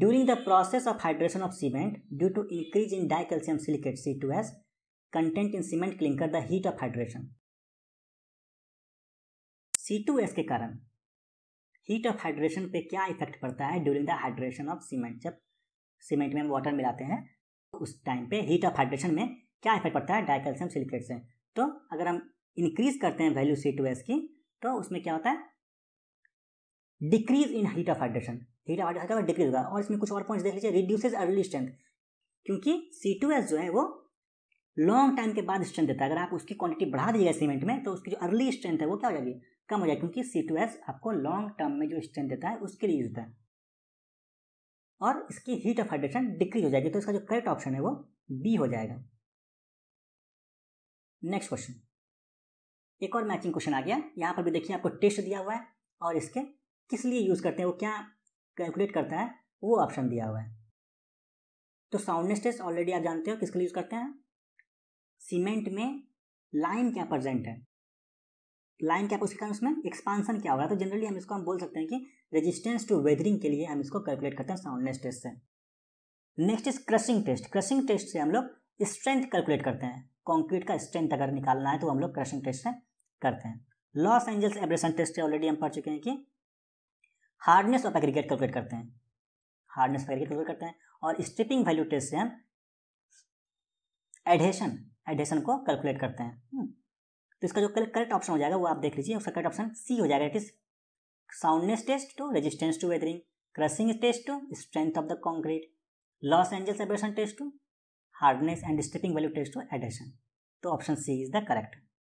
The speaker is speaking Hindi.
during the process of During the process of hydration of cement, due to C two S content in cement clinker the heat of hydration C two S के कारण हीट ऑफ हाइड्रेशन पे क्या इफेक्ट पड़ता है during the hydration of cement जब सीमेंट में हम वाटर मिलाते हैं उस टाइम पे हीट ऑफ हाइड्रेशन में क्या इफेक्ट पड़ता है डाइकल्सियम सिलिकेट से तो अगर हम इंक्रीज करते हैं वैल्यू सी टू एस की तो उसमें क्या होता है decrease in heat of hydration heat आवाज का डिक्रीज होगा और इसमें कुछ और पॉइंट्स देख लीजिए रिड्यूसेज अर्ली स्ट्रेंथ क्योंकि सी टू एस जो है वो लॉन्ग टाइम के बाद स्ट्रेंथ देता है अगर आप उसकी क्वांटिटी बढ़ा दीजिएगा सीमेंट में तो उसकी जो अर्ली स्ट्रेंथ है वो क्या हो जाएगी कम हो जाएगी क्योंकि सी टू एस आपको लॉन्ग टर्म में जो स्ट्रेंथ देता है उसके लिए देता है और इसकी हीट ऑफ हाइड्रेशन डिक्रीज हो जाएगी तो इसका जो करेक्ट ऑप्शन है वो बी हो जाएगा नेक्स्ट क्वेश्चन एक और मैचिंग क्वेश्चन आ गया यहाँ पर भी देखिए आपको टेस्ट दिया हुआ है और इसके किस लिए यूज़ करते हैं वो क्या कैलकुलेट करता है वो ऑप्शन दिया हुआ है तो साउंडनेस टेस्ट ऑलरेडी आप जानते हो किसके लिए यूज़ करते हैं सीमेंट में लाइन क्या प्रजेंट है लाइन क्या उसके कारण उसमें एक्सपांसन क्या हो रहा है तो जनरली हम इसको हम बोल सकते हैं कि रेजिस्टेंस टू वेदरिंग के लिए हम इसको कैलकुलेट करते हैं साउंडनेस टेस्ट से next is crushing test crushing test से हम लोग स्ट्रेंथ कैलकुलेट करते हैं कॉन्क्रीट का स्ट्रेंथ अगर निकालना है तो हम लोग क्रशिंग टेस्ट से करते हैं Los Angeles abrasion test already हम पढ़ चुके हैं कि हार्डनेस ऑफ एग्रीगेट कैलकुलेट करते हैं हार्डनेस ऑफ एग्रीगेट कैलकुलेट करते हैं और स्ट्रिपिंग वैल्यू टेस्ट से हम एडहेशन एडहेशन को कैलकुलेट करते हैं हम्म, तो इसका जो करेक्ट ऑप्शन हो जाएगा वो आप देख लीजिए उसका करेक्ट ऑप्शन सी हो जाएगा it is soundness test to resistance to weathering crushing test to strength of the concrete Los Angeles separation test to hardness and stripping value test to adhesion तो option C is the correct